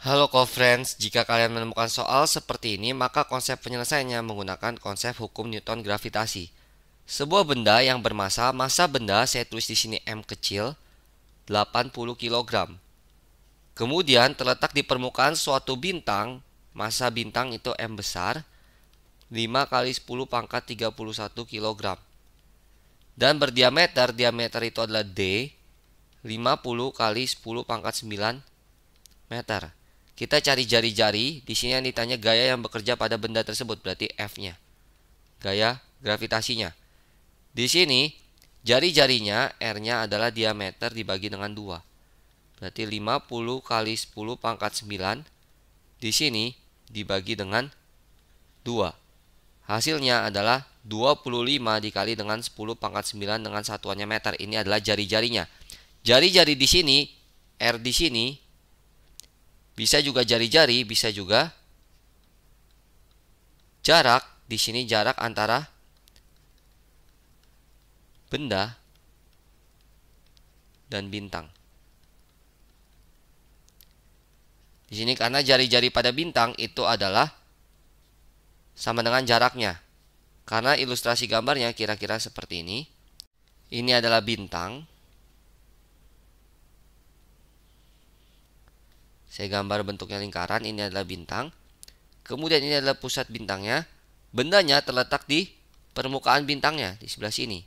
Halo co-friends, jika kalian menemukan soal seperti ini, maka konsep penyelesaiannya menggunakan konsep hukum Newton gravitasi. Sebuah benda yang bermassa, massa benda saya tulis di sini m kecil, 80 kg. Kemudian terletak di permukaan suatu bintang, massa bintang itu m besar, 5 kali 10 pangkat 31 kg. Dan berdiameter, diameter itu adalah d, 50 kali 10 pangkat 9 meter. Kita cari jari-jari, di sini yang ditanya gaya yang bekerja pada benda tersebut, berarti F-nya. Gaya gravitasinya. Di sini, jari-jarinya R-nya adalah diameter dibagi dengan 2. Berarti 50 kali 10 pangkat 9, di sini dibagi dengan 2. Hasilnya adalah 25 dikali dengan 10 pangkat 9 dengan satuannya meter. Ini adalah jari-jarinya. Jari-jari di sini, R di sini, bisa juga jari-jari, bisa juga jarak. Di sini jarak antara benda dan bintang. Di sini karena jari-jari pada bintang itu adalah sama dengan jaraknya. Karena ilustrasi gambarnya kira-kira seperti ini. Ini adalah bintang. Saya gambar bentuknya lingkaran, ini adalah bintang. Kemudian ini adalah pusat bintangnya. Bendanya terletak di permukaan bintangnya di sebelah sini.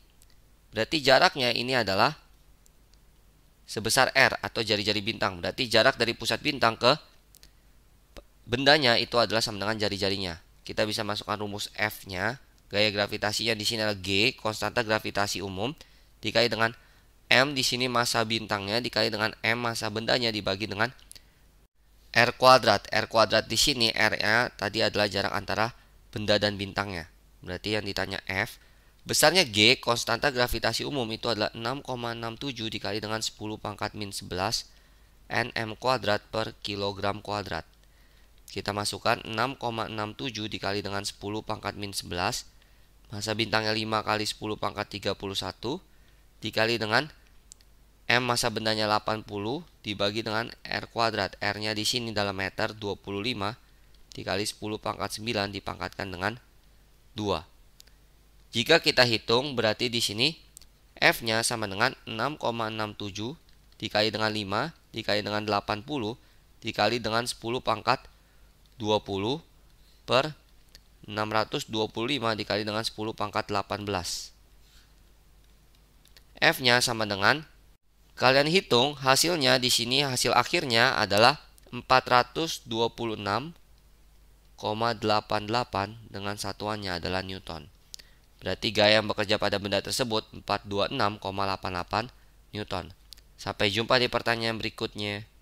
Berarti jaraknya ini adalah sebesar R atau jari-jari bintang. Berarti jarak dari pusat bintang ke bendanya itu adalah sama dengan jari-jarinya. Kita bisa masukkan rumus F-nya. Gaya gravitasinya di sini adalah G, konstanta gravitasi umum, dikali dengan M di sini masa bintangnya, dikali dengan M masa bendanya, dibagi dengan R kuadrat. R kuadrat di sini R-nya tadi adalah jarak antara benda dan bintangnya. Berarti yang ditanya F. Besarnya G, konstanta gravitasi umum itu adalah 6,67 dikali dengan 10 pangkat min 11 Nm kuadrat per kilogram kuadrat. Kita masukkan 6,67 dikali dengan 10 pangkat min 11. Masa bintangnya 5 kali 10 pangkat 31 dikali dengan M masa bendanya 80 dibagi dengan R kuadrat. R-nya di sini dalam meter 25 dikali 10 pangkat 9 dipangkatkan dengan 2. Jika kita hitung berarti di sini F-nya sama dengan 6,67 dikali dengan 5 dikali dengan 80 dikali dengan 10 pangkat 20 per 625 dikali dengan 10 pangkat 18. F-nya sama dengan Kalian hitung hasilnya di sini hasil akhirnya adalah 426,88 dengan satuannya adalah Newton. Berarti gaya yang bekerja pada benda tersebut 426,88 Newton. Sampai jumpa di pertanyaan berikutnya.